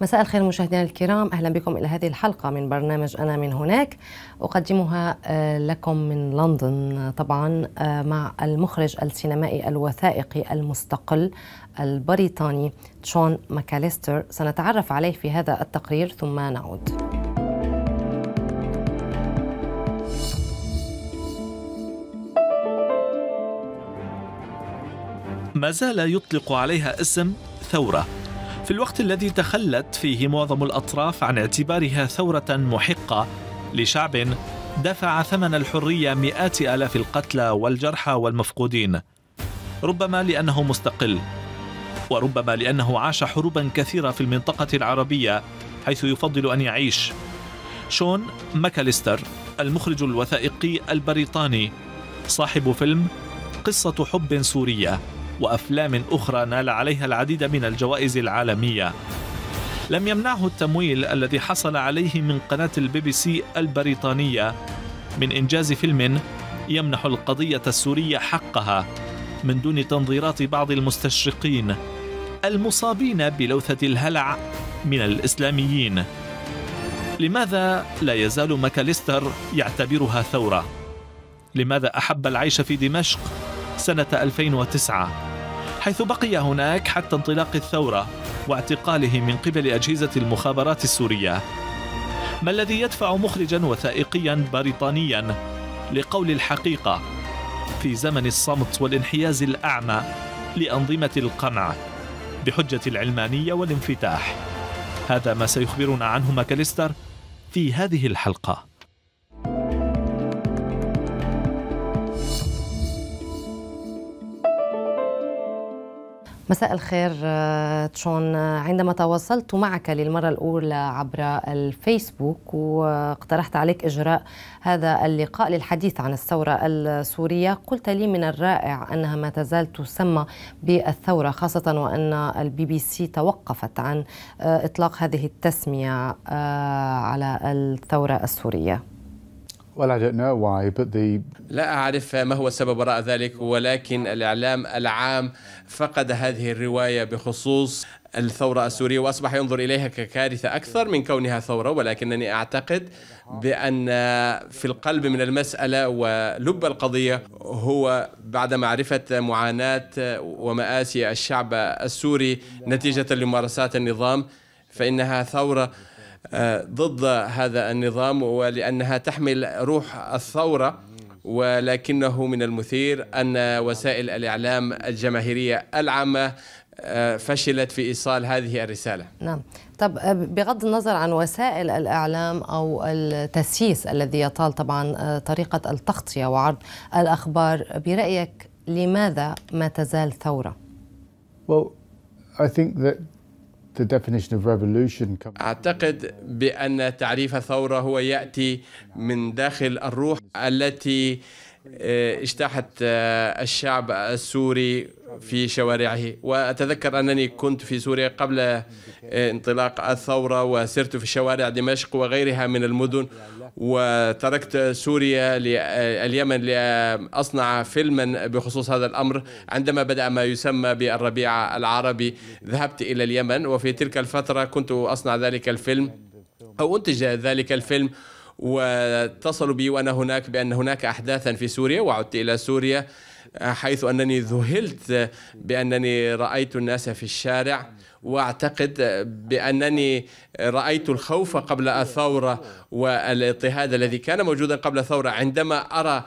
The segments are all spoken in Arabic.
مساء الخير مشاهدينا الكرام اهلا بكم الى هذه الحلقه من برنامج انا من هناك اقدمها آه، لكم من لندن طبعا آه، مع المخرج السينمائي الوثائقي المستقل البريطاني تشون ماكاليستر سنتعرف عليه في هذا التقرير ثم نعود. ما زال يطلق عليها اسم ثوره في الوقت الذي تخلت فيه معظم الأطراف عن اعتبارها ثورة محقة لشعب دفع ثمن الحرية مئات آلاف القتلى والجرحى والمفقودين ربما لأنه مستقل وربما لأنه عاش حروبا كثيرة في المنطقة العربية حيث يفضل أن يعيش شون ماكاليستر المخرج الوثائقي البريطاني صاحب فيلم قصة حب سورية وأفلام أخرى نال عليها العديد من الجوائز العالمية لم يمنعه التمويل الذي حصل عليه من قناة البي بي سي البريطانية من إنجاز فيلم يمنح القضية السورية حقها من دون تنظيرات بعض المستشرقين المصابين بلوثة الهلع من الإسلاميين لماذا لا يزال ماكاليستر يعتبرها ثورة؟ لماذا أحب العيش في دمشق سنة 2009 حيث بقي هناك حتى انطلاق الثورة واعتقاله من قبل أجهزة المخابرات السورية ما الذي يدفع مخرجا وثائقيا بريطانيا لقول الحقيقة في زمن الصمت والانحياز الأعمى لأنظمة القمع بحجة العلمانية والانفتاح هذا ما سيخبرنا عنه ماكاليستر في هذه الحلقه مساء الخير آه، تشون آه، عندما تواصلت معك للمرة الأولى عبر الفيسبوك واقترحت عليك إجراء هذا اللقاء للحديث عن الثورة السورية قلت لي من الرائع أنها ما تزال تسمى بالثورة خاصة وأن البي بي سي توقفت عن آه، إطلاق هذه التسمية على الثورة السورية Well, I don't know why, but the... لا أعرف ما هو السبب وراء ذلك ولكن الإعلام العام فقد هذه الرواية بخصوص الثورة السورية وأصبح ينظر إليها ككارثة أكثر من كونها ثورة ولكنني أعتقد بأن في القلب من المسألة ولب القضية هو بعد معرفة معاناة ومآسي الشعب السوري نتيجة لممارسات النظام فإنها ثورة ضد هذا النظام ولأنها تحمل روح الثورة ولكنه من المثير أن وسائل الإعلام الجماهيرية العامة آه، فشلت في إيصال هذه الرسالة نعم طب آه، بغض النظر عن وسائل الإعلام أو التسييس الذي يطال طبعا آه، طريقة التغطية وعرض الأخبار برأيك لماذا ما تزال ثورة؟ Well, I think that أعتقد بأن تعريف الثورة هو يأتي من داخل الروح التي آه، اجتاحت آه، الشعب السوري في شوارعه وأتذكر أنني كنت في سوريا قبل آه، انطلاق الثورة وسرت في شوارع دمشق وغيرها من المدن وتركت سوريا اليمن لأصنع فيلما بخصوص هذا الأمر عندما بدأ ما يسمى بالربيع العربي ذهبت إلى اليمن وفي تلك الفترة كنت أصنع ذلك الفيلم أو أنتج ذلك الفيلم واتصلوا بي وأنا هناك بأن هناك أحداثا في سوريا وعدت إلى سوريا حيث أنني ذهلت بأنني رأيت الناس في الشارع واعتقد بانني رايت الخوف قبل الثوره والاضطهاد الذي كان موجودا قبل الثوره عندما ارى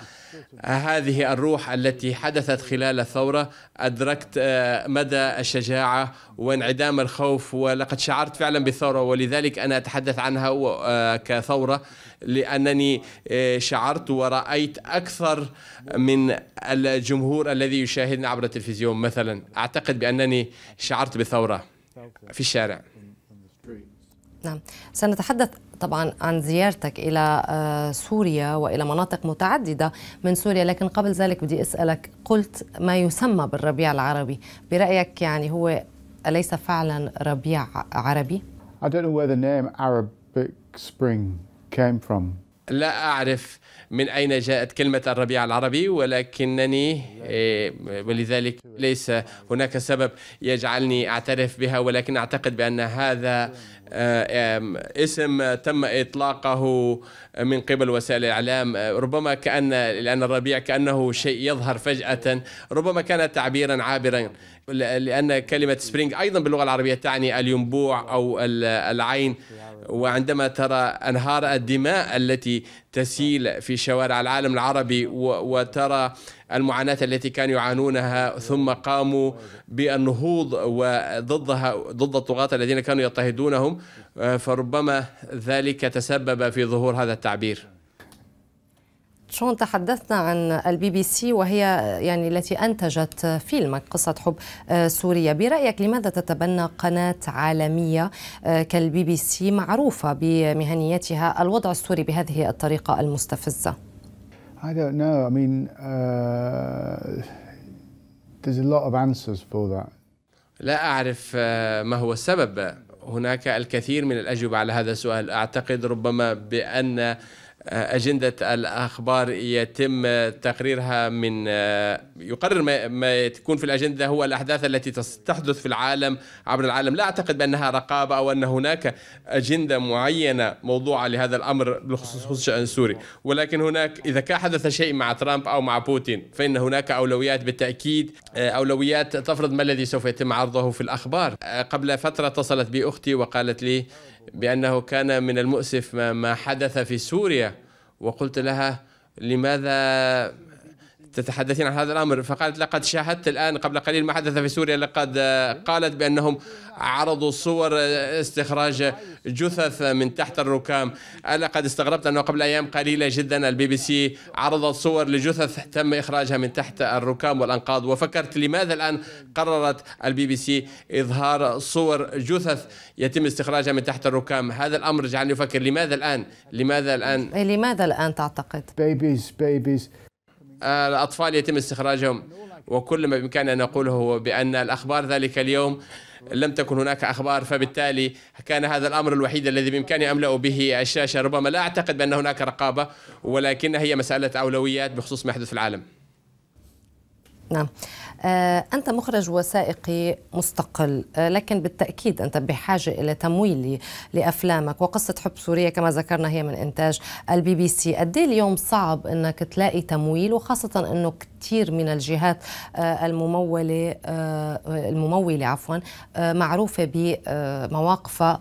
هذه الروح التي حدثت خلال الثوره ادركت آه، مدى الشجاعه وانعدام الخوف ولقد شعرت فعلا بالثوره ولذلك انا اتحدث عنها آه، كثوره لانني آه، شعرت ورايت اكثر من الجمهور الذي يشاهدنا عبر التلفزيون مثلا اعتقد بانني شعرت بالثوره في الشارع نعم سنتحدث طبعا عن زيارتك إلى آه، سوريا وإلى مناطق متعددة من سوريا لكن قبل ذلك بدي أسألك قلت ما يسمى بالربيع العربي برأيك يعني هو أليس فعلا ربيع عربي؟ I don't know where the name Arabic spring came from. لا أعرف من أين جاءت كلمة الربيع العربي ولكنني إيه، ولذلك ليس هناك سبب يجعلني أعترف بها ولكن أعتقد بأن هذا آه، اسم تم اطلاقه من قبل وسائل الاعلام آه، ربما كان لان الربيع كانه شيء يظهر فجاه ربما كان تعبيرا عابرا لان كلمه سبرينغ ايضا باللغه العربيه تعني الينبوع او العين وعندما ترى انهار الدماء التي تسيل في شوارع العالم العربي وترى المعاناة التي كانوا يعانونها ثم قاموا بالنهوض وضدها ضد الطغاة الذين كانوا يضطهدونهم آه، فربما ذلك تسبب في ظهور هذا التعبير شون تحدثنا عن البي بي سي وهي يعني التي انتجت فيلمك قصه حب آه، سوريا برايك لماذا تتبنى قناه عالميه آه، كالبي بي سي معروفه بمهنيتها الوضع السوري بهذه الطريقه المستفزه I don't know. I mean, uh, there's a lot of answers for that. لا أعرف آه، ما هو السبب هناك الكثير من الأجوبة على هذا السؤال أعتقد ربما بأن أجندة الأخبار يتم تقريرها من يقرر ما تكون في الأجندة هو الأحداث التي تحدث في العالم عبر العالم لا أعتقد بأنها رقابة أو أن هناك أجندة معينة موضوعة لهذا الأمر بخصوص الشأن السوري ولكن هناك إذا كان حدث شيء مع ترامب أو مع بوتين فإن هناك أولويات بالتأكيد أولويات تفرض ما الذي سوف يتم عرضه في الأخبار قبل فترة اتصلت بي أختي وقالت لي بأنه كان من المؤسف ما حدث في سوريا وقلت لها لماذا تتحدثين عن هذا الامر فقالت لقد شاهدت الان قبل قليل ما حدث في سوريا لقد قالت بانهم عرضوا صور استخراج جثث من تحت الركام لقد استغربت انه قبل ايام قليله جدا البي بي سي عرضت صور لجثث تم اخراجها من تحت الركام والانقاض وفكرت لماذا الان قررت البي بي سي اظهار صور جثث يتم استخراجها من تحت الركام هذا الامر جعلني افكر لماذا الان لماذا الان لماذا الان تعتقد بيبيز بيبيز الأطفال يتم استخراجهم وكل ما بإمكاننا نقوله هو بأن الأخبار ذلك اليوم لم تكن هناك أخبار فبالتالي كان هذا الأمر الوحيد الذي بإمكاني أملأ به الشاشة ربما لا أعتقد بأن هناك رقابة ولكن هي مسألة أولويات بخصوص ما يحدث في العالم نعم آه، أنت مخرج وثائقي مستقل آه، لكن بالتأكيد أنت بحاجة إلى تمويل لأفلامك وقصة حب سوريا كما ذكرنا هي من إنتاج البي بي سي قد إيه اليوم صعب أنك تلاقي تمويل وخاصة أنه كثير من الجهات آه، الممولة الممولة عفوا معروفة بمواقفها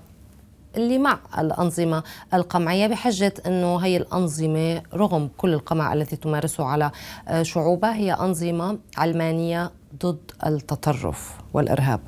اللي مع الأنظمة القمعية بحجة أنه هي الأنظمة رغم كل القمع التي تمارسه على آه، شعوبها هي أنظمة علمانية ضد التطرف والإرهاب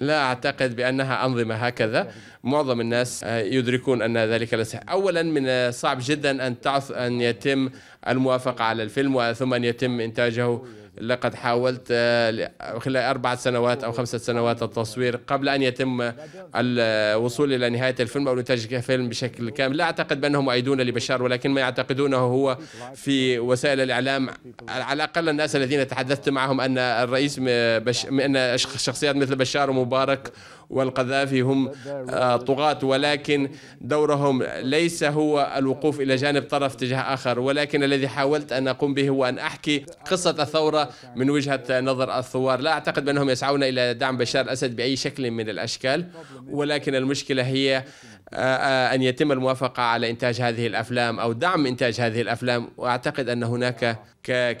لا أعتقد بأنها أنظمة هكذا معظم الناس آه، يدركون أن ذلك ليس أولا من الصعب آه، جدا أن تعث أن يتم الموافقة على الفيلم وثم أن يتم إنتاجه لقد حاولت آه، خلال أربعة سنوات أو خمسة سنوات التصوير قبل أن يتم الوصول إلى نهاية الفيلم أو إنتاج الفيلم بشكل كامل لا أعتقد بأنهم أيدون لبشار ولكن ما يعتقدونه هو في وسائل الإعلام على الأقل الناس الذين تحدثت معهم أن الرئيس بش... أن شخصيات مثل بشار ومبارك والقذافي هم آه، طغاة ولكن دورهم ليس هو الوقوف إلى جانب طرف تجاه آخر ولكن الذي حاولت أن أقوم به هو أن أحكي قصة الثورة من وجهة نظر الثوار لا أعتقد بأنهم يسعون إلى دعم بشار الأسد بأي شكل من الأشكال ولكن المشكلة هي آه، آه، أن يتم الموافقة على إنتاج هذه الأفلام أو دعم إنتاج هذه الأفلام وأعتقد أن هناك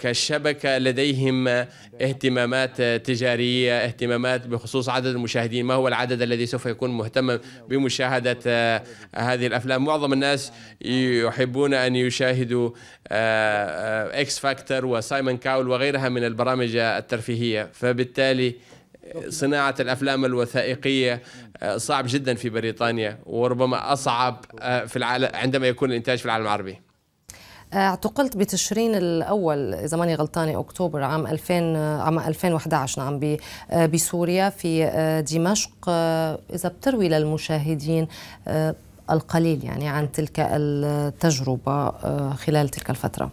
كشبكة لديهم اهتمامات تجارية اهتمامات بخصوص عدد المشاهدين ما هو العدد الذي سوف يكون مهتما بمشاهدة آه، هذه الأفلام معظم الناس يحبون أن يشاهدوا إكس فاكتور وسايمون كاول وغيرها من البرامج الترفيهية فبالتالي صناعة الأفلام الوثائقية آه، صعب جدا في بريطانيا وربما أصعب آه، في العالم عندما يكون الإنتاج في العالم العربي آه، اعتقلت بتشرين الاول اذا ماني غلطانه اكتوبر عام 2000 عام 2011 نعم بسوريا في دمشق اذا بتروي للمشاهدين القليل يعني عن تلك التجربه خلال تلك الفتره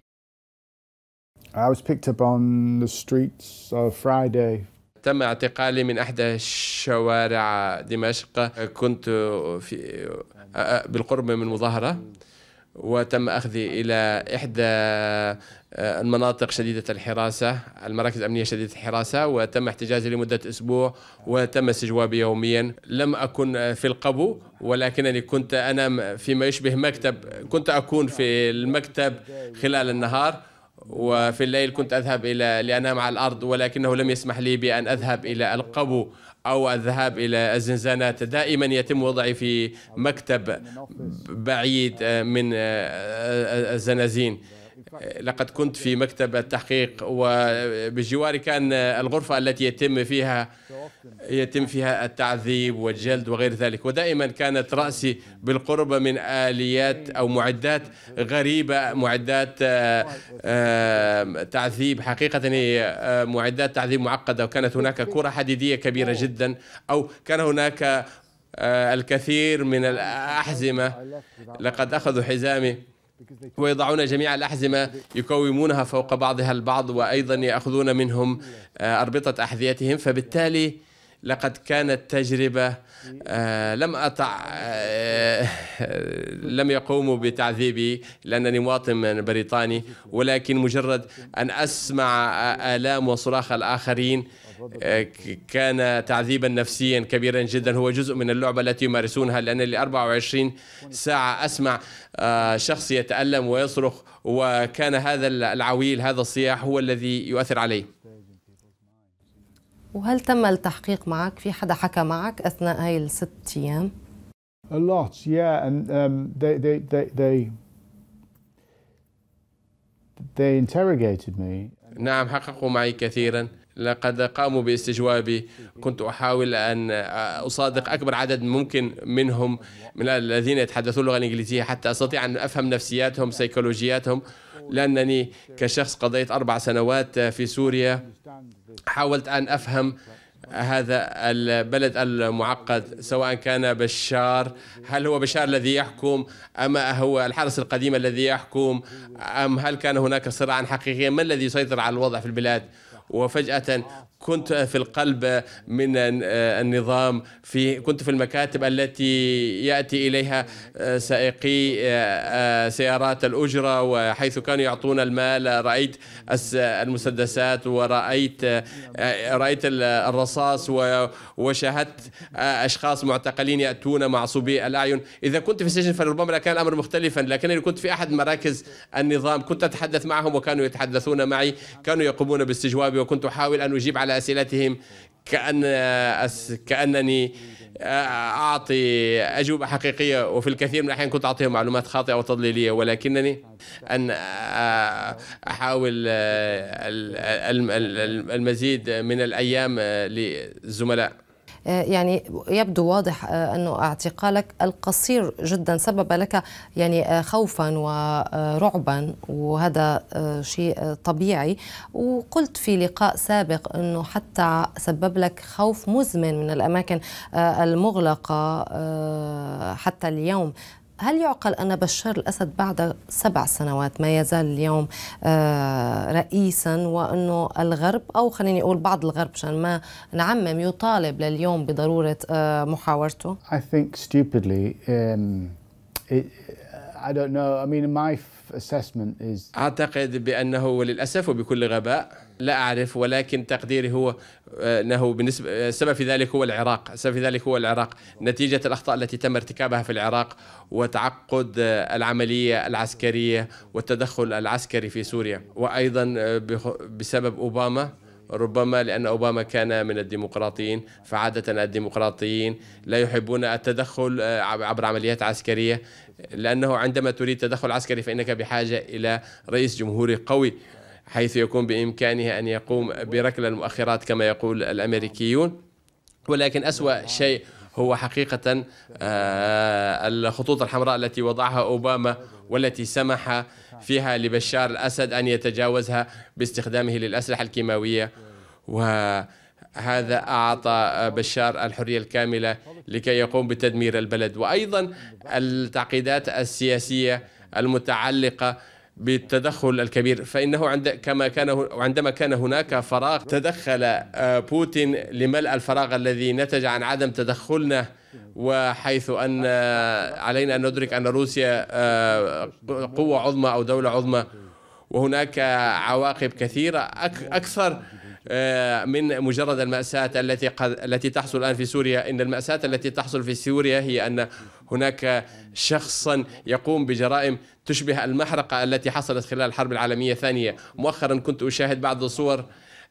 I was picked up on the streets of uh, Friday تم اعتقالي من احدى شوارع دمشق كنت في بالقرب من مظاهره وتم اخذي الى احدى المناطق شديده الحراسه المراكز الامنيه شديده الحراسه وتم احتجازي لمده اسبوع وتم استجوابي يوميا لم اكن في القبو ولكنني كنت انام فيما يشبه مكتب كنت اكون في المكتب خلال النهار وفي الليل كنت أذهب إلى لأنام على الأرض ولكنه لم يسمح لي بأن أذهب إلى القبو أو الذهاب إلى الزنزانات دائما يتم وضعي في مكتب بعيد آه، من آه، آه، الزنازين لقد كنت في مكتب التحقيق وبجواري كان الغرفة التي يتم فيها يتم فيها التعذيب والجلد وغير ذلك ودائما كانت رأسي بالقرب من آليات أو معدات غريبة معدات آه، آه، تعذيب حقيقة آه، معدات تعذيب معقدة وكانت هناك كرة حديدية كبيرة جدا أو كان هناك الكثير من الأحزمة لقد أخذوا حزامي ويضعون جميع الأحزمة يقومونها فوق بعضها البعض وأيضا يأخذون منهم آه، أربطة أحذيتهم فبالتالي لقد كانت تجربة آه، لم أطع آه، لم يقوموا بتعذيبي لأنني مواطن بريطاني ولكن مجرد أن أسمع آلام وصراخ الآخرين آه، كان تعذيبا نفسيا كبيرا جدا هو جزء من اللعبة التي يمارسونها لأن ل 24 ساعة أسمع آه، شخص يتألم ويصرخ وكان هذا العويل هذا الصياح هو الذي يؤثر عليه وهل تم التحقيق معك في حدا حكى معك أثناء هاي الست أيام؟ A lot, yeah, and um, they, they, they, they, they interrogated me. نعم حققوا معي كثيراً لقد قاموا باستجوابي كنت أحاول أن أصادق أكبر عدد ممكن منهم من الذين يتحدثون اللغة الإنجليزية حتى أستطيع أن أفهم نفسياتهم سيكولوجياتهم لأنني كشخص قضيت أربع سنوات في سوريا حاولت أن أفهم هذا البلد المعقد سواء كان بشار هل هو بشار الذي يحكم أم هو الحرس القديم الذي يحكم أم هل كان هناك صراعا حقيقيا ما الذي يسيطر على الوضع في البلاد وفجأة كنت في القلب من النظام في كنت في المكاتب التي ياتي اليها آه، سائقي آه، آه، سيارات الاجره وحيث كانوا يعطون المال رايت المسدسات ورايت رايت الرصاص وشاهدت اشخاص معتقلين ياتون معصوبي الاعين اذا كنت في السجن فربما كان الامر مختلفا لكنني كنت في احد مراكز النظام كنت اتحدث معهم وكانوا يتحدثون معي كانوا يقومون باستجوابي وكنت احاول ان اجيب على أسئلتهم كأن كأنني آه، أعطي أجوبة حقيقية وفي الكثير من الأحيان كنت أعطيهم معلومات خاطئة وتضليلية ولكنني أن آه، أحاول آه، المزيد من الأيام للزملاء آه، يعني يبدو واضح آه، أنه اعتقالك القصير جدا سبب لك يعني آه، خوفا ورعبا وهذا شيء طبيعي وقلت في لقاء سابق أنه حتى سبب لك خوف مزمن من الأماكن المغلقة حتى اليوم هل يعقل أن بشار الأسد بعد سبع سنوات ما يزال اليوم آه، رئيسا وأنه الغرب أو خليني أقول بعض الغرب عشان ما نعمم يطالب لليوم بضرورة آه، محاورته I think stupidly um, it, I don't know. I mean, my assessment is أعتقد بأنه وللأسف وبكل غباء لا أعرف ولكن تقديري هو آه، أنه بالنسبة السبب آه، في ذلك هو العراق، السبب في ذلك هو العراق، نتيجة الأخطاء التي تم ارتكابها في العراق وتعقد آه، العملية العسكرية والتدخل العسكري في سوريا، وأيضا بسبب أوباما ربما لأن أوباما كان من الديمقراطيين فعادة الديمقراطيين لا يحبون التدخل آه، عبر عمليات عسكرية لأنه عندما تريد تدخل عسكري فإنك بحاجة إلى رئيس جمهوري قوي حيث يكون بإمكانه أن يقوم بركل المؤخرات كما يقول الأمريكيون ولكن أسوأ شيء هو حقيقة آه، الخطوط الحمراء التي وضعها أوباما والتي سمح فيها لبشار الأسد أن يتجاوزها باستخدامه للأسلحة الكيماوية وهذا أعطى بشار الحرية الكاملة لكي يقوم بتدمير البلد وأيضا التعقيدات السياسية المتعلقة بالتدخل الكبير فإنه عند كما كان عندما كان هناك فراغ تدخل آه، بوتين لملء الفراغ الذي نتج عن عدم تدخلنا وحيث أن آه، علينا أن ندرك أن روسيا آه، قوة عظمى أو دولة عظمى وهناك عواقب كثيرة أكثر من مجرد المأساة التي التي تحصل الآن في سوريا إن المأساة التي تحصل في سوريا هي أن هناك شخصا يقوم بجرائم تشبه المحرقة التي حصلت خلال الحرب العالمية الثانية مؤخرا كنت أشاهد بعض صور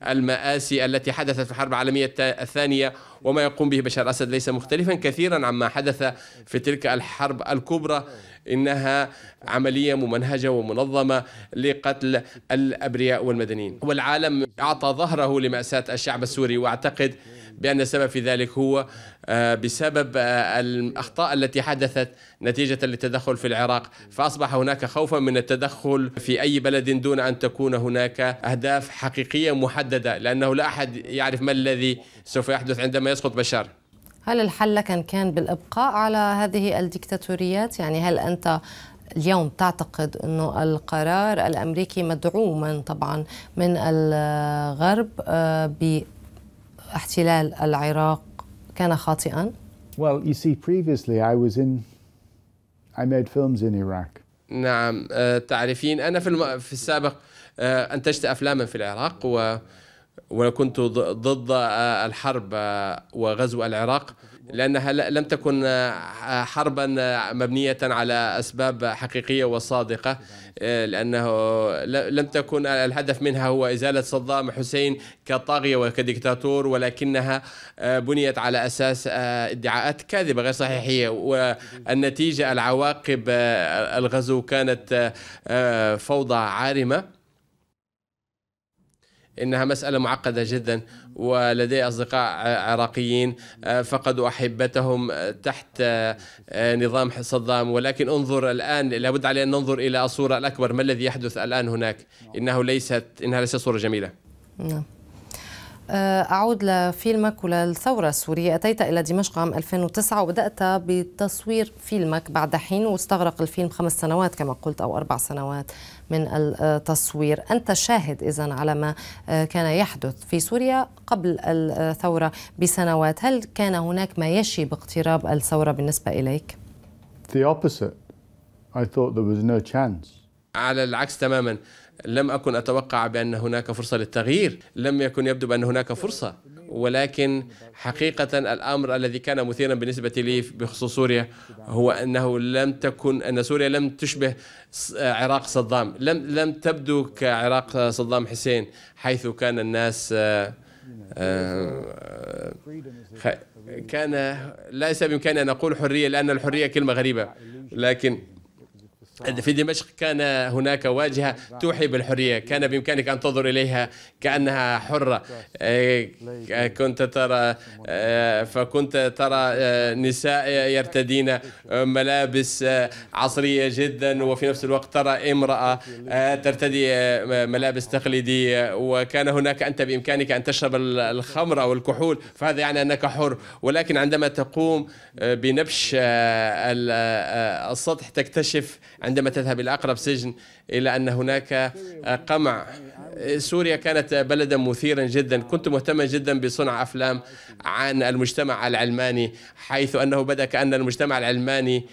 المآسي التي حدثت في الحرب العالمية الثانية وما يقوم به بشار أسد ليس مختلفا كثيرا عما حدث في تلك الحرب الكبرى إنها عملية ممنهجة ومنظمة لقتل الأبرياء والمدنيين والعالم أعطى ظهره لمأساة الشعب السوري وأعتقد بأن السبب في ذلك هو آه، بسبب آه، الاخطاء التي حدثت نتيجه للتدخل في العراق، فاصبح هناك خوفا من التدخل في اي بلد دون ان تكون هناك اهداف حقيقيه محدده، لانه لا احد يعرف ما الذي سوف يحدث عندما يسقط بشار. هل الحل كان كان بالابقاء على هذه الدكتاتوريات؟ يعني هل انت اليوم تعتقد انه القرار الامريكي مدعوما طبعا من الغرب آه، باحتلال العراق كان خاطئا؟ Well, you see, previously I was in, I made films in Iraq. نعم آه، تعرفين أنا في الم... في السابق آه، أنتجت أفلاما في العراق و... وكنت ضد آه، الحرب وغزو العراق لأنها لم تكن آه، حربا آه، مبنية على أسباب حقيقية وصادقة آه، لأنه لم تكن الهدف منها هو إزالة صدام حسين كطاغية وكديكتاتور ولكنها بنيت على أساس ادعاءات كاذبة غير صحيحية والنتيجة العواقب الغزو كانت فوضى عارمة انها مساله معقده جدا ولدي اصدقاء عراقيين آه، فقدوا احبتهم آه، تحت آه، نظام صدام ولكن انظر الان لابد علينا ان ننظر الى الصوره الاكبر ما الذي يحدث الان هناك انه ليست انها ليست صوره جميله نعم آه، أعود لفيلمك وللثورة السورية أتيت إلى دمشق عام 2009 وبدأت بتصوير فيلمك بعد حين واستغرق الفيلم خمس سنوات كما قلت أو أربع سنوات من التصوير أنت شاهد إذا على ما آه، كان يحدث في سوريا قبل الثورة بسنوات هل كان هناك ما يشي باقتراب الثورة بالنسبة إليك؟ The opposite. I thought there was no chance. على العكس تماما لم أكن أتوقع بأن هناك فرصة للتغيير لم يكن يبدو بأن هناك فرصة ولكن حقيقة الأمر الذي كان مثيرا بالنسبة لي بخصوص سوريا هو أنه لم تكن أن سوريا لم تشبه عراق صدام لم لم تبدو كعراق صدام حسين حيث كان الناس آه، آه، كان ليس بإمكاني أن أقول حرية لأن الحرية كلمة غريبة لكن في دمشق كان هناك واجهة توحي بالحرية كان بإمكانك أن تنظر إليها كأنها حرة آه، كنت ترى آه، فكنت ترى آه، نساء يرتدين ملابس عصرية جدا وفي نفس الوقت ترى امرأة ترتدي ملابس تقليدية وكان هناك أنت بإمكانك أن تشرب الخمر أو الكحول فهذا يعني أنك حر ولكن عندما تقوم بنبش السطح تكتشف عندما تذهب إلى أقرب سجن إلى أن هناك قمع إيه، سوريا كانت بلدا مثيرا جدا كنت مهتما جدا بصنع أفلام عن المجتمع العلماني حيث أنه بدأ كأن المجتمع العلماني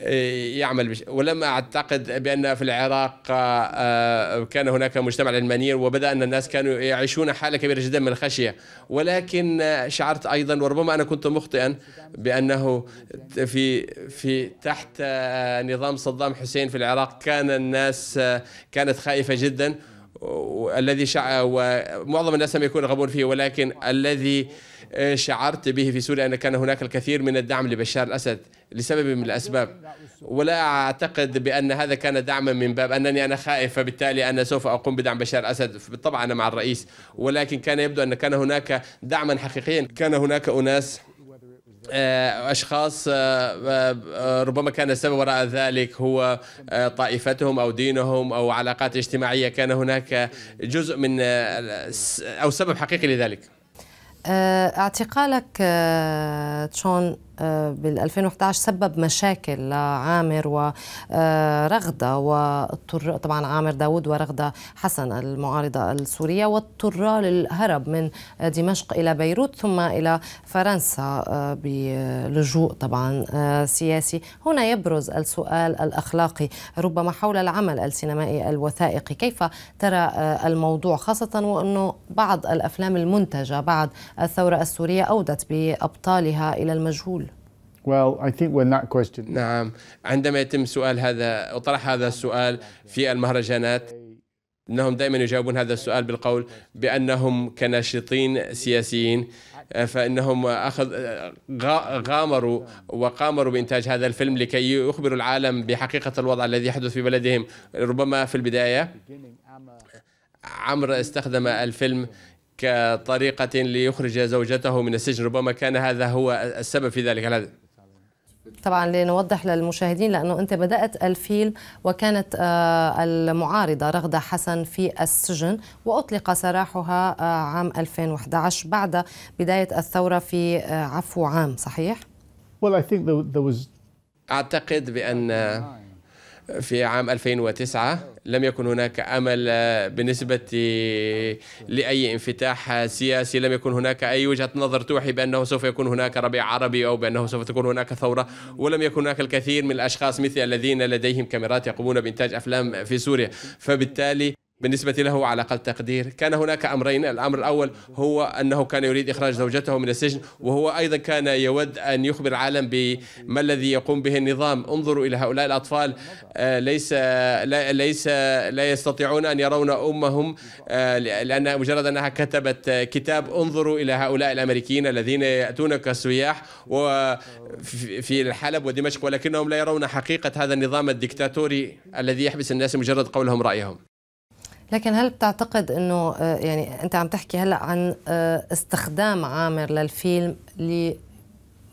إيه، يعمل بش... ولم أعتقد بأن في العراق آه، كان هناك مجتمع علماني وبدأ أن الناس كانوا يعيشون حالة كبيرة جدا من الخشية ولكن شعرت أيضا وربما أنا كنت مخطئا بأنه في في تحت آه، نظام صدام حسين في العراق كان الناس آه، كانت خائفة جدا والذي شع... ومعظم الناس لم يكونوا يرغبون فيه ولكن الذي آه، شعرت به في سوريا أن كان هناك الكثير من الدعم لبشار الأسد لسبب من الأسباب ولا أعتقد بأن هذا كان دعما من باب أنني أنا خائف فبالتالي أنا سوف أقوم بدعم بشار الأسد بالطبع أنا مع الرئيس ولكن كان يبدو أن كان هناك دعما حقيقيا كان هناك أناس آه، أشخاص آه، آه، ربما كان السبب وراء ذلك هو طائفتهم أو دينهم أو علاقات اجتماعية كان هناك جزء من أو سبب حقيقي لذلك اعتقالك تشون بال 2011 سبب مشاكل لعامر ورغدة آه، واضطر طبعا عامر داوود ورغدة حسن المعارضة السورية واضطرا للهرب من دمشق إلى بيروت ثم إلى فرنسا آه، بلجوء طبعا آه، سياسي هنا يبرز السؤال الأخلاقي ربما حول العمل السينمائي الوثائقي كيف ترى الموضوع خاصة وأنه بعض الأفلام المنتجة بعد الثورة السورية أودت بأبطالها إلى المجهول Well, I think when that question... نعم عندما يتم سؤال هذا وطرح هذا السؤال في المهرجانات انهم دائما يجاوبون هذا السؤال بالقول بانهم كناشطين سياسيين فانهم اخذ غامروا وقامروا بانتاج هذا الفيلم لكي يخبروا العالم بحقيقه الوضع الذي يحدث في بلدهم ربما في البدايه عمرو استخدم الفيلم كطريقه ليخرج زوجته من السجن ربما كان هذا هو السبب في ذلك طبعا لنوضح للمشاهدين لانه انت بدات الفيلم وكانت آه، المعارضه رغده حسن في السجن واطلق سراحها آه، عام 2011 بعد بدايه الثوره في آه، عفو عام صحيح؟ اعتقد بان في عام 2009 لم يكن هناك امل آه، بالنسبه لاي انفتاح سياسي لم يكن هناك اي وجهه نظر توحي بانه سوف يكون هناك ربيع عربي او بانه سوف تكون هناك ثوره ولم يكن هناك الكثير من الاشخاص مثل الذين لديهم كاميرات يقومون بانتاج افلام في سوريا فبالتالي بالنسبة له على أقل تقدير كان هناك أمرين الأمر الأول هو أنه كان يريد إخراج زوجته من السجن وهو أيضا كان يود أن يخبر العالم بما الذي يقوم به النظام انظروا إلى هؤلاء الأطفال آه، ليس لا ليس لا يستطيعون أن يرون أمهم آه، لأن مجرد أنها كتبت كتاب انظروا إلى هؤلاء الأمريكيين الذين يأتون كسياح وفي الحلب ودمشق ولكنهم لا يرون حقيقة هذا النظام الدكتاتوري الذي يحبس الناس مجرد قولهم رأيهم لكن هل بتعتقد انه آه، يعني انت عم تحكي هلا عن آه، استخدام عامر للفيلم لي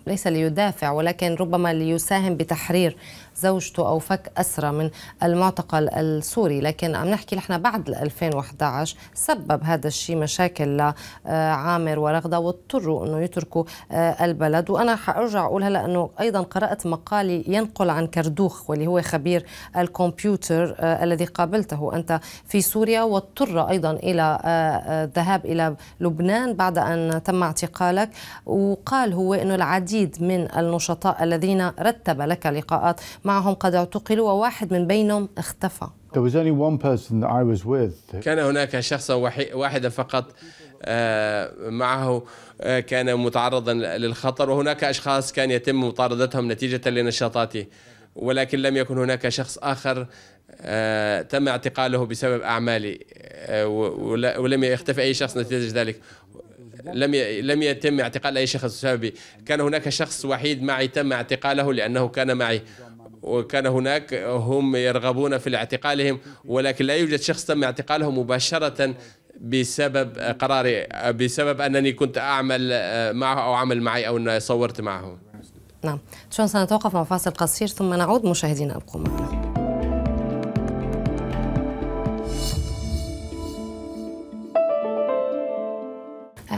ليس ليدافع ولكن ربما ليساهم بتحرير زوجته أو فك أسرى من المعتقل السوري لكن عم نحكي نحن بعد 2011 سبب هذا الشيء مشاكل لعامر ورغدة واضطروا أنه يتركوا آه، البلد وأنا حأرجع أقول هلأ أنه أيضا قرأت مقالي ينقل عن كردوخ واللي هو خبير الكمبيوتر آه، الذي قابلته أنت في سوريا واضطر أيضا إلى آه، الذهاب إلى لبنان بعد أن تم اعتقالك وقال هو أنه العديد من النشطاء الذين رتب لك لقاءات معهم قد اعتقلوا وواحد من بينهم اختفى كان هناك شخصا واحدا فقط آه، معه آه، كان متعرضا للخطر وهناك أشخاص كان يتم مطاردتهم نتيجة لنشاطاته ولكن لم يكن هناك شخص آخر آه، تم اعتقاله بسبب أعمالي ولم يختفي أي شخص نتيجة ذلك لم لم يتم اعتقال اي شخص بسببي كان هناك شخص وحيد معي تم اعتقاله لانه كان معي وكان هناك هم يرغبون في اعتقالهم ولكن لا يوجد شخص تم اعتقاله مباشرة بسبب قراري بسبب أنني كنت أعمل آه، معه أو عمل معي أو صورت معه نعم شلون سنتوقف مع فاصل قصير ثم نعود مشاهدينا ابقوا معنا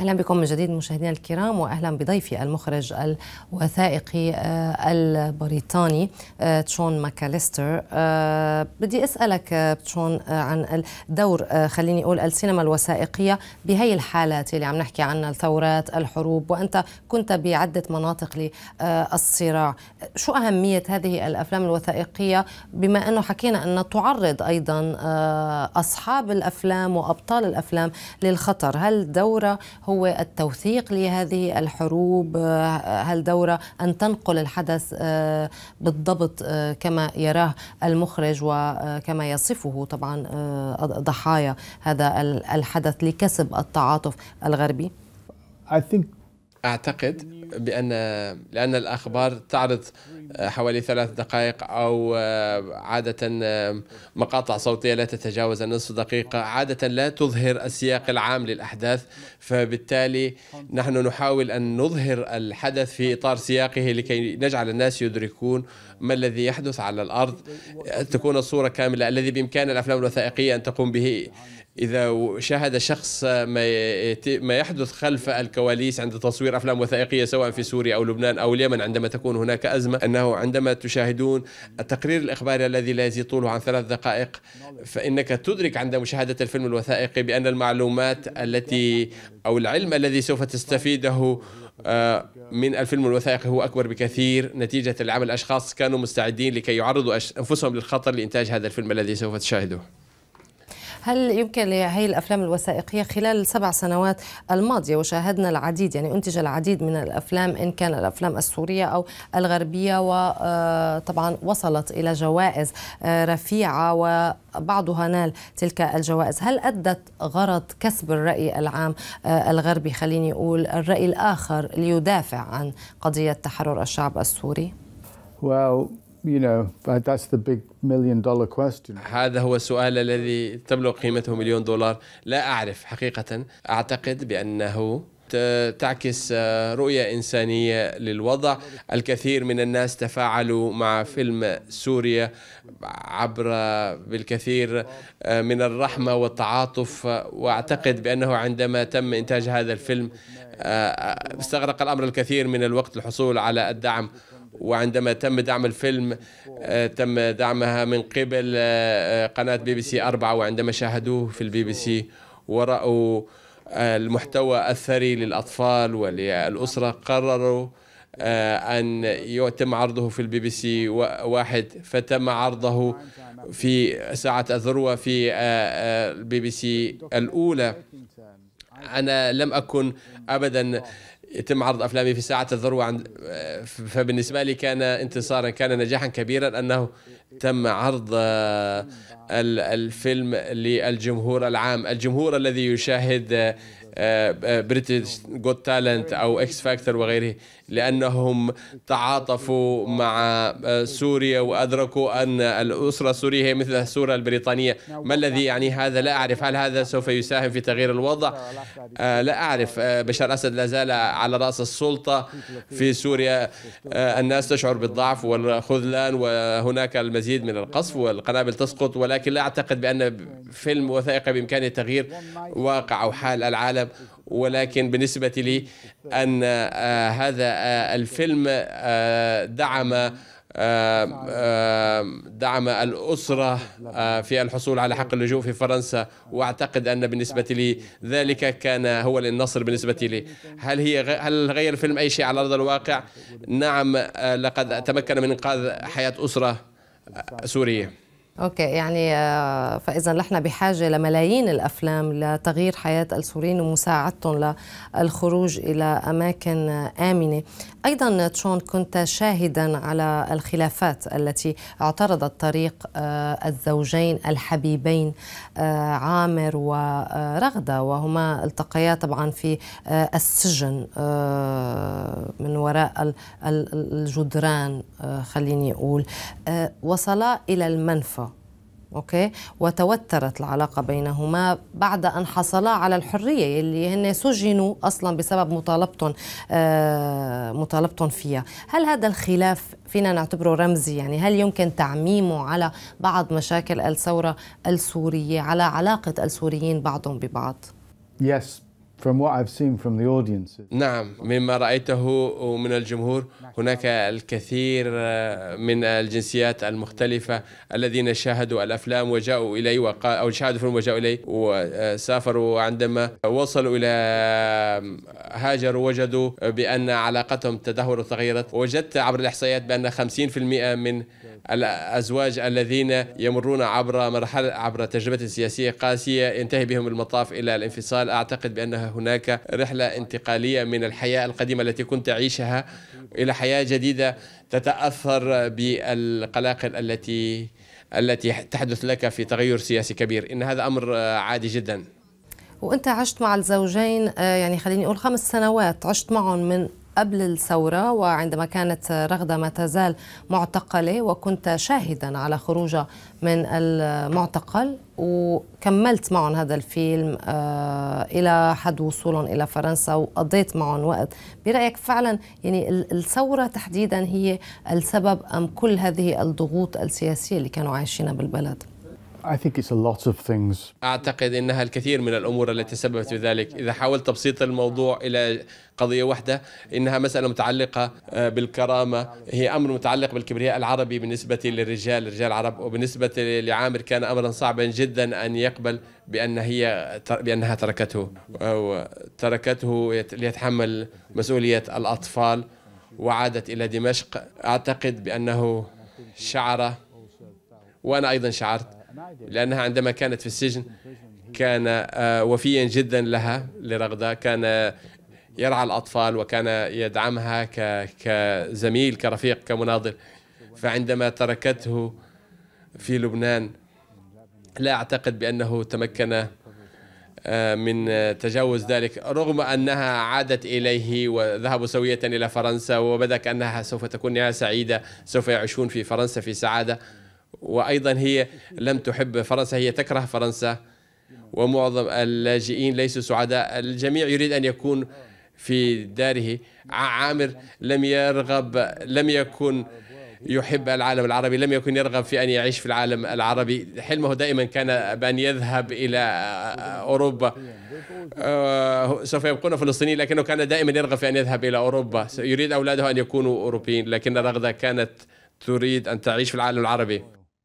أهلا بكم من جديد مشاهدينا الكرام وأهلا بضيفي المخرج الوثائقي آه، البريطاني آه، تشون ماكاليستر آه، بدي أسألك تشون عن دور خليني أقول السينما الوثائقية بهي الحالات اللي عم نحكي عنها الثورات الحروب وأنت كنت بعدة مناطق للصراع شو أهمية هذه الأفلام الوثائقية بما أنه حكينا أنها تعرض أيضا أصحاب الأفلام وأبطال الأفلام للخطر هل دوره هو هو التوثيق لهذه الحروب آه، دورة أن تنقل الحدث آه، بالضبط آه، كما يراه المخرج وكما يصفه طبعا ضحايا هذا الحدث لكسب التعاطف الغربي أعتقد بأن لأن الأخبار تعرض آه، حوالي ثلاث دقائق أو آه، عادة آه، مقاطع صوتية لا تتجاوز النصف دقيقة عادة لا تظهر السياق العام للأحداث فبالتالي نحن نحاول أن نظهر الحدث في إطار سياقه لكي نجعل الناس يدركون ما الذي يحدث على الأرض تكون الصورة كاملة الذي بإمكان الأفلام الوثائقية أن تقوم به إذا شاهد شخص ما ما يحدث خلف الكواليس عند تصوير أفلام وثائقية سواء في سوريا أو لبنان أو اليمن عندما تكون هناك أزمة أنه عندما تشاهدون التقرير الإخباري الذي لا يزيد طوله عن ثلاث دقائق فإنك تدرك عند مشاهدة الفيلم الوثائقي بأن المعلومات التي أو العلم الذي سوف تستفيده آه، من الفيلم الوثائقي هو أكبر بكثير نتيجة العمل اشخاص كانوا مستعدين لكي يعرضوا أنفسهم للخطر لإنتاج هذا الفيلم الذي سوف تشاهده هل يمكن لهي الافلام الوثائقيه خلال السبع سنوات الماضيه وشاهدنا العديد يعني انتج العديد من الافلام ان كان الافلام السوريه او الغربيه وطبعا آه، وصلت الى جوائز آه، رفيعه وبعضها نال تلك الجوائز هل ادت غرض كسب الراي العام آه، الغربي خليني اقول الراي الاخر ليدافع عن قضيه تحرر الشعب السوري واو هذا هو السؤال الذي تبلغ قيمته مليون دولار لا أعرف حقيقة أعتقد بأنه تعكس آه، رؤية إنسانية للوضع الكثير من الناس تفاعلوا مع فيلم سوريا عبر بالكثير آه، من الرحمة والتعاطف وأعتقد بأنه عندما تم إنتاج هذا الفيلم آه، استغرق الأمر الكثير من الوقت للحصول على الدعم وعندما تم دعم الفيلم آه، تم دعمها من قبل آه، آه، قناة بي بي سي أربعة وعندما شاهدوه في البي بي سي ورأوا المحتوى الثري للأطفال وللأسرة قرروا أن يتم عرضه في البي بي سي واحد فتم عرضه في ساعة الذروة في البي بي سي الأولى أنا لم أكن أبدا يتم عرض افلامي في ساعه الذروه عند فبالنسبه لي كان انتصارا كان نجاحا كبيرا انه تم عرض آه، الفيلم للجمهور العام الجمهور الذي يشاهد آه، بريتش جوت تالنت او اكس فاكتور وغيره لانهم تعاطفوا نعم. مع آه، سوريا وادركوا ان الاسره السوريه هي مثل الاسره البريطانيه نعم. ما الذي يعني هذا لا اعرف هل هذا سوف يساهم في تغيير الوضع لا اعرف آه، آه، بشار اسد لا زال على راس السلطه في سوريا الناس تشعر بالضعف والخذلان وهناك المزيد من القصف والقنابل تسقط ولكن لا اعتقد بان فيلم وثائقي بامكانه تغيير واقع او حال العالم ولكن بالنسبة لي أن آه، هذا آه، الفيلم آه، دعم دعم الأسرة في الحصول على حق اللجوء في فرنسا وأعتقد أن بالنسبة لي ذلك كان هو النصر بالنسبة لي هل هي هل غير الفيلم أي شيء على أرض الواقع؟ نعم لقد تمكن من إنقاذ حياة أسرة سورية اوكي يعني آه، فاذا نحن بحاجه لملايين الافلام لتغيير حياه السوريين ومساعدتهم للخروج الى اماكن امنه أيضا تشون كنت شاهدا على الخلافات التي اعترضت طريق آه، الزوجين الحبيبين آه، عامر ورغدة وهما التقيا طبعا في آه، السجن من وراء الجدران خليني أقول وصلا إلى المنفى اوكي وتوترت العلاقه بينهما بعد ان حصلا على الحريه اللي هن سجنوا اصلا بسبب مطالبتهم آه، مطالبتهم فيها هل هذا الخلاف فينا نعتبره رمزي يعني هل يمكن تعميمه على بعض مشاكل الثوره السوريه على علاقه السوريين بعضهم ببعض yes From what I've seen from the audiences. نعم مما رأيته ومن الجمهور هناك الكثير آه، من الجنسيات المختلفة الذين شاهدوا الأفلام وجاءوا إلي وقال أو شاهدوا فيلم وجاءوا إلي وسافروا عندما وصلوا إلى هاجروا وجدوا بأن علاقتهم تدهورت وتغيرت وجدت عبر الإحصائيات بأن 50% من الأزواج الذين يمرون عبر مرحلة عبر تجربة سياسية قاسية ينتهي بهم المطاف إلى الانفصال أعتقد بأنها هناك رحلة انتقالية من الحياة القديمة التي كنت تعيشها إلى حياة جديدة تتأثر بالقلاقل التي التي تحدث لك في تغير سياسي كبير إن هذا أمر عادي جدا وانت عشت مع الزوجين آه، يعني خليني اقول خمس سنوات عشت معهم من قبل الثورة وعندما كانت رغدة ما تزال معتقلة وكنت شاهدا على خروجها من المعتقل وكملت معهم هذا الفيلم آه، إلى حد وصولهم إلى فرنسا وقضيت معهم وقت برأيك فعلا يعني الثورة تحديدا هي السبب أم كل هذه الضغوط السياسية اللي كانوا عايشينها بالبلد؟ أعتقد أنها الكثير من الأمور التي تسببت في ذلك إذا حاولت تبسيط الموضوع إلى قضية واحدة إنها مسألة متعلقة آه، بالكرامة هي أمر متعلق بالكبرياء العربي بالنسبة للرجال الرجال العرب وبالنسبة لعامر كان أمرا صعبا جدا أن يقبل بأن هي بأنها تركته أو تركته ليتحمل مسؤولية الأطفال وعادت إلى دمشق أعتقد بأنه شعر وأنا أيضا شعرت لأنها عندما كانت في السجن كان آه، وفيا جدا لها لرغدة كان يرعى الأطفال وكان يدعمها كزميل كرفيق كمناضل فعندما تركته في لبنان لا أعتقد بأنه تمكن آه، من تجاوز ذلك رغم أنها عادت إليه وذهبوا سوية إلى فرنسا وبدأ كأنها سوف تكون نهاية سعيدة سوف يعيشون في فرنسا في سعادة وأيضا هي لم تحب فرنسا هي تكره فرنسا ومعظم اللاجئين ليسوا سعداء الجميع يريد أن يكون في داره عامر لم يرغب لم يكن يحب العالم العربي لم يكن يرغب في أن يعيش في العالم العربي حلمه دائما كان بأن يذهب إلى أوروبا آه، سوف يبقون فلسطينيين لكنه كان دائما يرغب في أن يذهب إلى أوروبا يريد أولاده أن يكونوا أوروبيين لكن رغدة كانت تريد أن تعيش في العالم العربي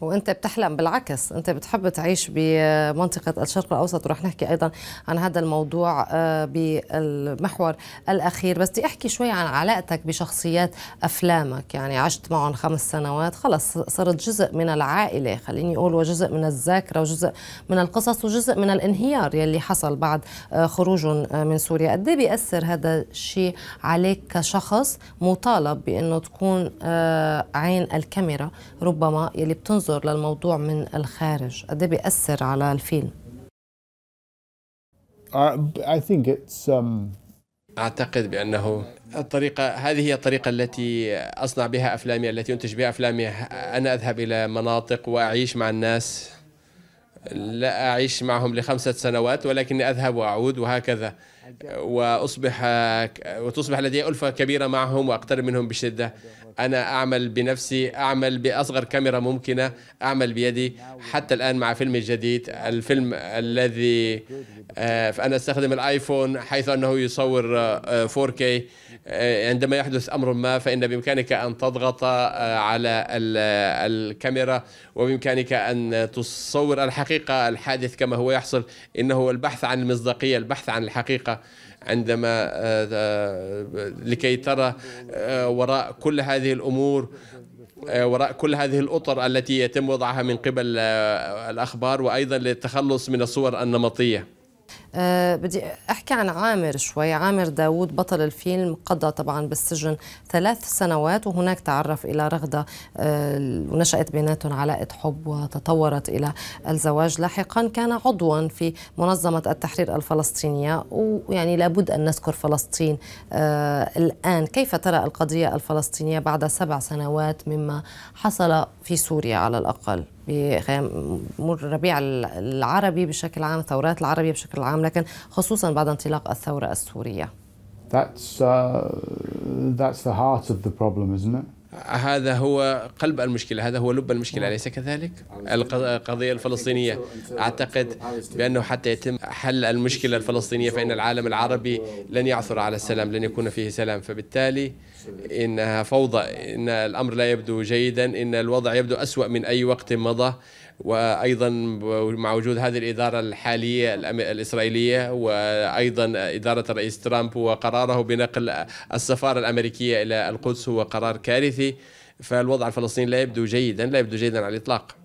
وانت بتحلم بالعكس انت بتحب تعيش بمنطقه الشرق الاوسط ورح نحكي ايضا عن هذا الموضوع آه، بالمحور الاخير بس بدي احكي شوي عن علاقتك بشخصيات افلامك يعني عشت معهم خمس سنوات خلص صرت جزء من العائله خليني اقول وجزء من الذاكره وجزء من القصص وجزء من الانهيار يلي حصل بعد آه، خروجهم آه، من سوريا قد ايه بياثر هذا الشيء عليك كشخص مطالب بانه تكون عين الكاميرا ربما يلي بتنظر ينظر للموضوع من الخارج قد إيه بيأثر على الفيلم um, أعتقد بأنه الطريقة هذه هي الطريقة التي أصنع بها أفلامي التي أنتج بها أفلامي أنا أذهب إلى مناطق وأعيش مع الناس لا أعيش معهم لخمسة سنوات ولكني أذهب وأعود وهكذا وأصبح وتصبح لدي ألفة كبيرة معهم وأقترب منهم بشدة أنا أعمل بنفسي أعمل بأصغر كاميرا ممكنة أعمل بيدي حتى الآن مع فيلم الجديد الفيلم الذي فأنا آه، أستخدم الآيفون حيث أنه يصور 4K آه، آه، آه، عندما يحدث أمر ما فإن بإمكانك أن تضغط آه، على آه، الكاميرا وبإمكانك أن تصور الحقيقة الحادث كما هو يحصل إنه البحث عن المصداقية البحث عن الحقيقة عندما لكي ترى وراء كل هذه الأمور وراء كل هذه الأطر التي يتم وضعها من قبل الأخبار وأيضا للتخلص من الصور النمطية أه بدي احكي عن عامر شوي عامر داوود بطل الفيلم قضى طبعا بالسجن ثلاث سنوات وهناك تعرف الى رغده أه ونشات بيناتهم علاقه حب وتطورت الى الزواج لاحقا كان عضوا في منظمه التحرير الفلسطينيه ويعني لابد ان نذكر فلسطين أه الان كيف ترى القضيه الفلسطينيه بعد سبع سنوات مما حصل في سوريا على الاقل بمر الربيع العربي بشكل عام الثورات العربية بشكل عام لكن خصوصا بعد انطلاق الثورة السورية That's, uh, that's the heart of the problem, isn't it? هذا هو قلب المشكلة هذا هو لب المشكلة أليس كذلك القضية الفلسطينية أعتقد بأنه حتى يتم حل المشكلة الفلسطينية فإن العالم العربي لن يعثر على السلام لن يكون فيه سلام فبالتالي إنها فوضى إن الأمر لا يبدو جيدا إن الوضع يبدو أسوأ من أي وقت مضى وايضا مع وجود هذه الاداره الحاليه الاسرائيليه وايضا اداره الرئيس ترامب وقراره بنقل السفاره الامريكيه الى القدس هو قرار كارثي فالوضع الفلسطيني لا يبدو جيدا لا يبدو جيدا على الاطلاق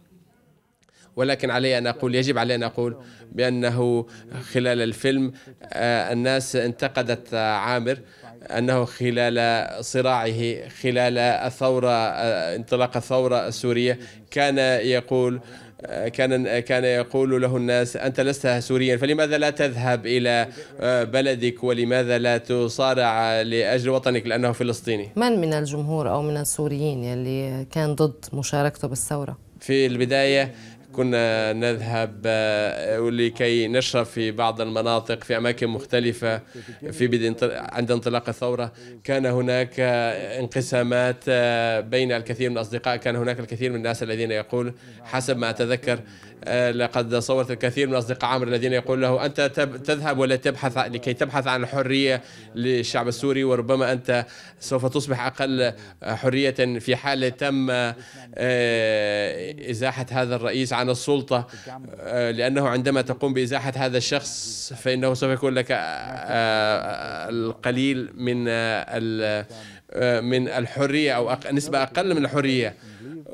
ولكن علي ان اقول يجب علي ان اقول بانه خلال الفيلم آه، الناس انتقدت عامر انه خلال صراعه خلال الثوره آه، انطلاق الثوره السوريه كان يقول كان كان يقول له الناس انت لست سوريا فلماذا لا تذهب الى آه، بلدك ولماذا لا تصارع لاجل وطنك لانه فلسطيني؟ من من الجمهور او من السوريين يلي كان ضد مشاركته بالثوره؟ في البدايه كنا نذهب آه، لكي نشرب في بعض المناطق في أماكن مختلفة في بدء عند انطلاق الثورة كان هناك انقسامات آه، بين الكثير من الأصدقاء كان هناك الكثير من الناس الذين يقول حسب ما أتذكر آه، لقد صورت الكثير من أصدقاء عمرو الذين يقول له أنت تذهب ولا تبحث لكي تبحث عن الحرية للشعب السوري وربما أنت سوف تصبح أقل حرية في حال تم إزاحة هذا الرئيس عن عن السلطة آه، لأنه عندما تقوم بإزاحة هذا الشخص فإنه سوف يكون لك آه، آه، القليل من من الحرية أو نسبة أقل من الحرية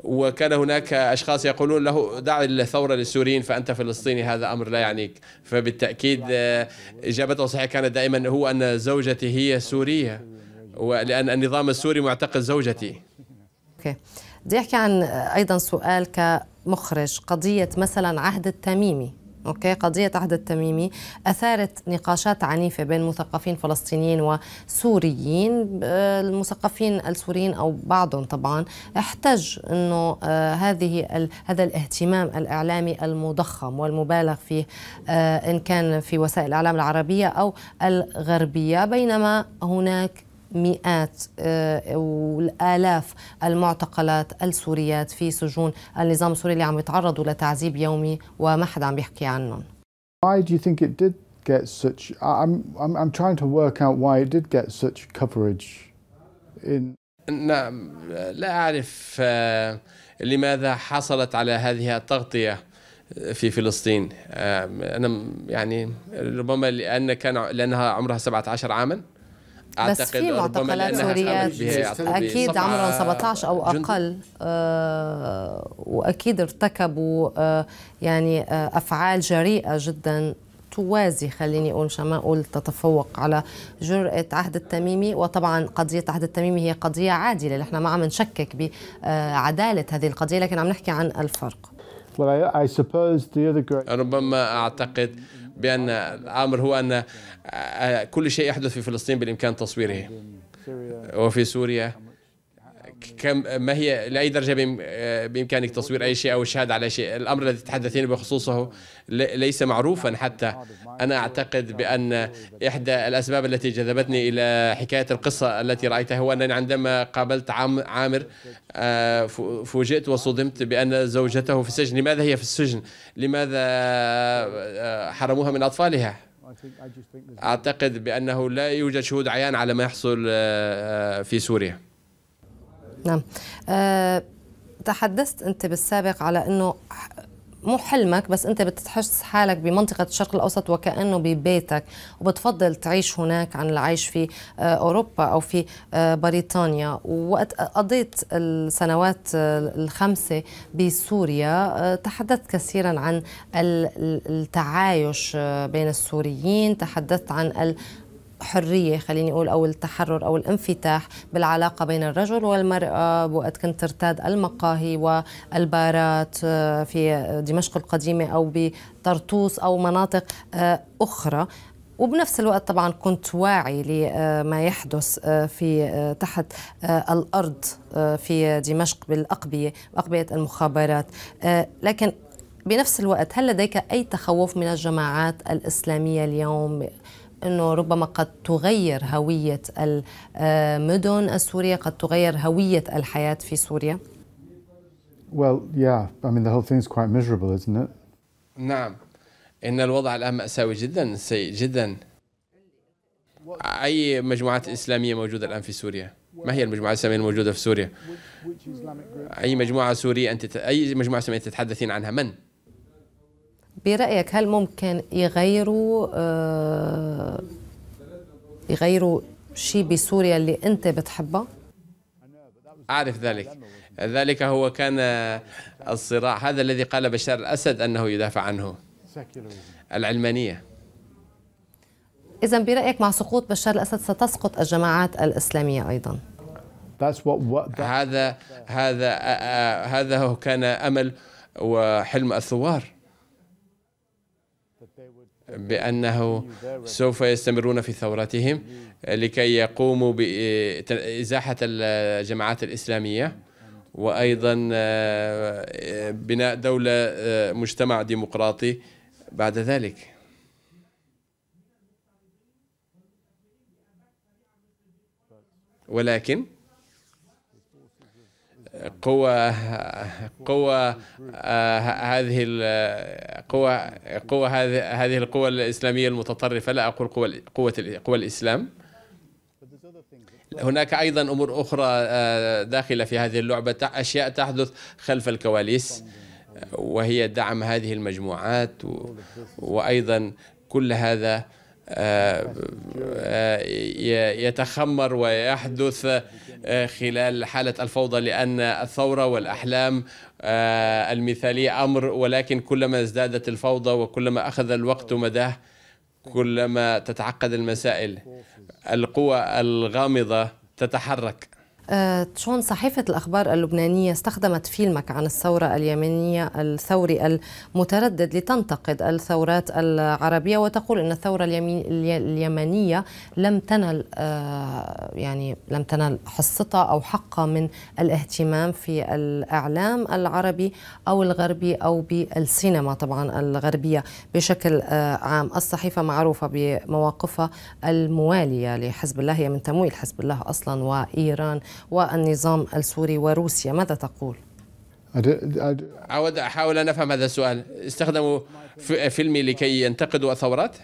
وكان هناك أشخاص يقولون له دع الثورة للسوريين فأنت فلسطيني هذا أمر لا يعنيك فبالتأكيد إجابته الصحيحة كانت دائما هو أن زوجتي هي سورية ولأن النظام السوري معتقل زوجتي okay. بدي احكي عن ايضا سؤال كمخرج قضيه مثلا عهد التميمي اوكي قضيه عهد التميمي اثارت نقاشات عنيفه بين مثقفين فلسطينيين وسوريين المثقفين السوريين او بعضهم طبعا احتج انه آه، هذه هذا الاهتمام الاعلامي المضخم والمبالغ فيه آه، ان كان في وسائل الاعلام العربيه او الغربيه بينما هناك مئات آه، والالاف المعتقلات السوريات في سجون النظام السوري اللي عم يتعرضوا لتعذيب يومي وما حدا عم بيحكي عنهم. Why do you think it did get such I'm I'm I'm trying to work out why it did get such coverage in نعم لا أعرف آه، لماذا حصلت على هذه التغطية في فلسطين آه، أنا يعني ربما لأن كان لأنها عمرها 17 عاما بس في معتقلات سوريات اكيد عمرهم 17 او اقل آه واكيد ارتكبوا آه يعني آه افعال جريئه جدا توازي خليني اقول مشان ما اقول تتفوق على جرأة عهد التميمي وطبعا قضية عهد التميمي هي قضية عادلة نحن ما عم نشكك بعدالة هذه القضية لكن عم نحكي عن الفرق Well, I, I suppose the other... ربما أعتقد بأن الأمر هو أن آه، كل شيء يحدث في فلسطين بالإمكان تصويره وفي سوريا كم ما هي لاي درجه آه، بامكانك تصوير اي شيء او الشهاده على شيء الامر الذي تتحدثين بخصوصه ليس معروفا حتى انا اعتقد بان احدى الاسباب التي جذبتني الى حكايه القصه التي رايتها هو انني عندما قابلت عامر آه، فوجئت وصدمت بان زوجته في السجن لماذا هي في السجن لماذا آه، حرموها من اطفالها اعتقد بانه لا يوجد شهود عيان على ما يحصل في سوريا نعم أه تحدثت أنت بالسابق على أنه مو حلمك بس انت بتحس حالك بمنطقه الشرق الاوسط وكانه ببيتك وبتفضل تعيش هناك عن العيش في آه، اوروبا او في آه، بريطانيا ووقت قضيت السنوات آه، الخمسه بسوريا تحدثت كثيرا عن التعايش بين السوريين تحدثت عن حرية خليني أقول أو التحرر أو الانفتاح بالعلاقة بين الرجل والمرأة وقت كنت ترتاد المقاهي والبارات آه، في دمشق القديمة أو بطرطوس أو مناطق آه، أخرى وبنفس الوقت طبعا كنت واعي لما يحدث آه، في تحت الارض في دمشق بالاقبيه اقبيه المخابرات لكن بنفس الوقت هل لديك اي تخوف من الجماعات الاسلاميه اليوم أنه ربما قد تغير هوية المدن السورية قد تغير هوية الحياة في سوريا Well, yeah. I mean, the whole quite miserable, isn't it? نعم. إن الوضع الآن مأساوي جدا سيء جدا. أي مجموعات إسلامية موجودة الآن في سوريا؟ ما هي المجموعة الإسلامية الموجودة في سوريا؟ أي مجموعة سورية أنت أي مجموعة إسلامية تتحدثين عنها من؟ برأيك هل ممكن يغيروا آه، يغيروا شيء بسوريا اللي أنت بتحبه؟ أعرف ذلك ذلك هو كان آه، الصراع هذا الذي قال بشار الأسد أنه يدافع عنه العلمانية إذا برأيك مع سقوط بشار الأسد ستسقط الجماعات الإسلامية أيضا هذا هذا آه، هذا هو كان أمل وحلم الثوار بأنه سوف يستمرون في ثورتهم آه، لكي يقوموا بإزاحة آه، الجماعات الإسلامية وأيضا آه، بناء دولة مجتمع ديمقراطي بعد ذلك ولكن آه، قوة قوة هذه القوة قوة هذه القوة الإسلامية المتطرفة لا أقول قوة قوة قوة الإسلام هناك أيضا أمور أخرى آه، داخلة في هذه اللعبة أشياء تحدث خلف الكواليس آه، وهي دعم هذه المجموعات وأيضا كل هذا آه، آه، يتخمر ويحدث آه، خلال حالة الفوضى لأن الثورة والأحلام المثالية أمر ولكن كلما ازدادت الفوضى وكلما أخذ الوقت مداه كلما تتعقد المسائل القوى الغامضة تتحرك آه، شون صحيفة الأخبار اللبنانية استخدمت فيلمك عن الثورة اليمنية الثوري المتردد لتنتقد الثورات العربية وتقول أن الثورة اليمنية لم تنل آه، يعني لم تنل حصتها أو حقها من الاهتمام في الإعلام العربي أو الغربي أو بالسينما طبعا الغربية بشكل آه، عام الصحيفة معروفة بمواقفها الموالية لحزب الله هي من تمويل حزب الله أصلا وإيران والنظام السوري وروسيا ماذا تقول؟ عاود أحاول أن أفهم هذا السؤال استخدموا فيلمي لكي ينتقدوا الثورات؟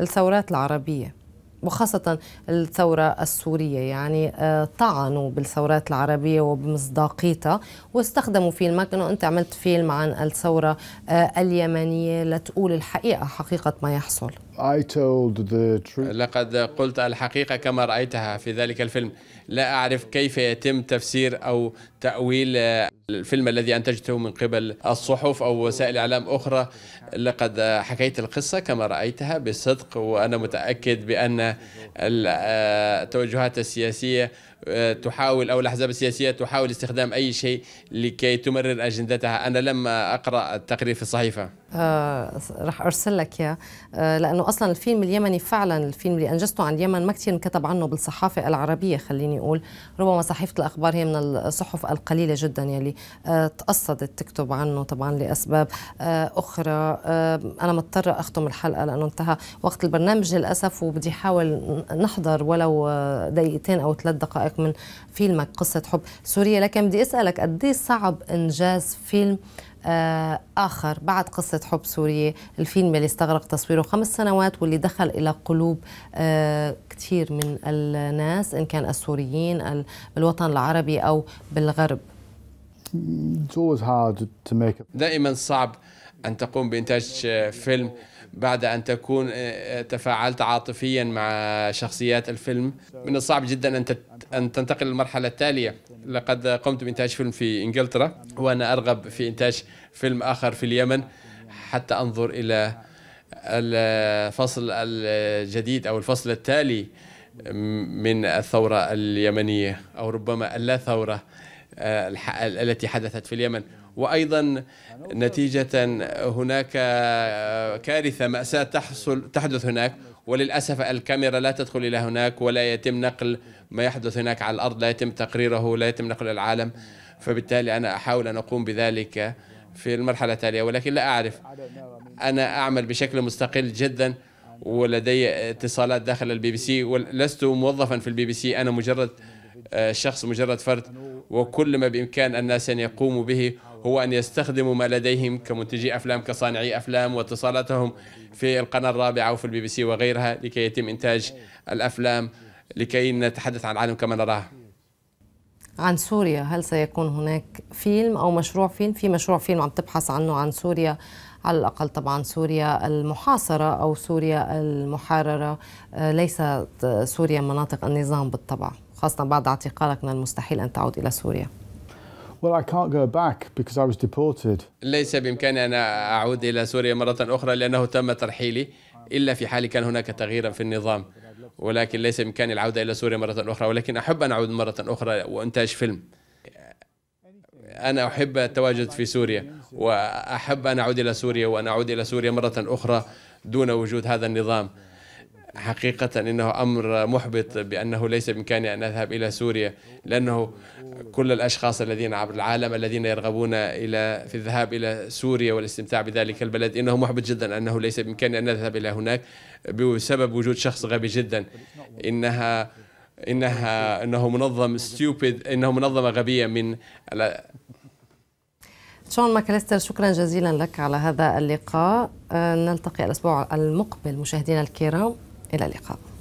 الثورات العربية وخاصة الثورة السورية يعني آه، طعنوا بالثورات العربية وبمصداقيتها واستخدموا فيلمك أنه أنت عملت فيلم عن الثورة آه، اليمنية لتقول الحقيقة حقيقة ما يحصل I told the truth. لقد قلت الحقيقة كما رأيتها في ذلك الفيلم لا أعرف كيف يتم تفسير أو تأويل آه، الفيلم الذي أنتجته من قبل الصحف أو وسائل إعلام أخرى لقد حكيت القصة كما رأيتها بصدق وأنا متأكد بأن آه، التوجهات السياسية آه، تحاول او الاحزاب السياسيه تحاول استخدام اي شيء لكي تمرر اجندتها انا لم اقرا التقرير في الصحيفه آه، رح ارسل لك اياه آه، لانه اصلا الفيلم اليمني فعلا الفيلم اللي انجزته عن اليمن ما كثير انكتب عنه بالصحافه العربيه خليني اقول ربما صحيفه الاخبار هي من الصحف القليله جدا يلي آه، تقصدت تكتب عنه طبعا لاسباب اخرى انا مضطره اختم الحلقه لانه انتهى وقت البرنامج للاسف وبدي احاول نحضر ولو دقيقتين او ثلاث دقائق من فيلمك قصه حب سوريا لكن بدي اسالك قد إيه صعب انجاز فيلم آه، آخر بعد قصة حب سوريا الفيلم اللي استغرق تصويره خمس سنوات واللي دخل إلى قلوب آه، كثير من الناس إن كان السوريين بالوطن العربي أو بالغرب دائما صعب أن تقوم بإنتاج فيلم بعد أن تكون آه، آه، تفاعلت عاطفيا مع شخصيات الفيلم من الصعب جدا أن أن تنتقل للمرحلة التالية لقد قمت بإنتاج فيلم في إنجلترا وأنا أرغب في إنتاج فيلم آخر في اليمن حتى أنظر إلى الفصل الجديد أو الفصل التالي من الثورة اليمنية أو ربما اللا ثورة آه، التي حدثت في اليمن وايضا نتيجه هناك آه، كارثه ماساه تحصل تحدث هناك وللاسف الكاميرا لا تدخل الى هناك ولا يتم نقل ما يحدث هناك على الارض لا يتم تقريره لا يتم نقل العالم فبالتالي انا احاول ان اقوم بذلك في المرحله التاليه ولكن لا اعرف انا اعمل بشكل مستقل جدا ولدي اتصالات داخل البي بي سي ولست موظفا في البي بي سي انا مجرد آه، شخص مجرد فرد وكل ما بامكان الناس ان يقوموا به هو أن يستخدموا ما لديهم كمنتجي أفلام كصانعي أفلام واتصالاتهم في القناة الرابعة وفي البي بي سي وغيرها لكي يتم إنتاج الأفلام لكي نتحدث عن العالم كما نراه عن سوريا هل سيكون هناك فيلم أو مشروع فيلم في مشروع فيلم عم تبحث عنه عن سوريا على الأقل طبعا سوريا المحاصرة أو سوريا المحررة آه، ليست سوريا مناطق النظام بالطبع خاصة بعد اعتقالك من المستحيل أن تعود إلى سوريا ليس بإمكاني أن أعود إلى سوريا مرة أخرى لأنه تم ترحيلي إلا في حال كان هناك تغييرا في النظام ولكن ليس بإمكاني العودة إلى سوريا مرة أخرى ولكن أحب أن أعود مرة أخرى وإنتاج فيلم أنا أحب التواجد في سوريا وأحب أن أعود إلى سوريا وأن أعود إلى سوريا مرة أخرى دون وجود هذا النظام حقيقة إنه أمر محبط بأنه ليس بإمكاني أن أذهب إلى سوريا لأنه كل الأشخاص الذين عبر العالم الذين يرغبون إلى في الذهاب إلى سوريا والاستمتاع بذلك البلد إنه محبط جدا أنه ليس بإمكاني أن أذهب إلى هناك بسبب وجود شخص غبي جدا إنها إنها إنه منظم ستيوبيد إنه منظمة غبية من شون ماكاليستر شكرا جزيلا لك على هذا اللقاء آه، نلتقي الأسبوع المقبل مشاهدينا الكرام إلى اللقاء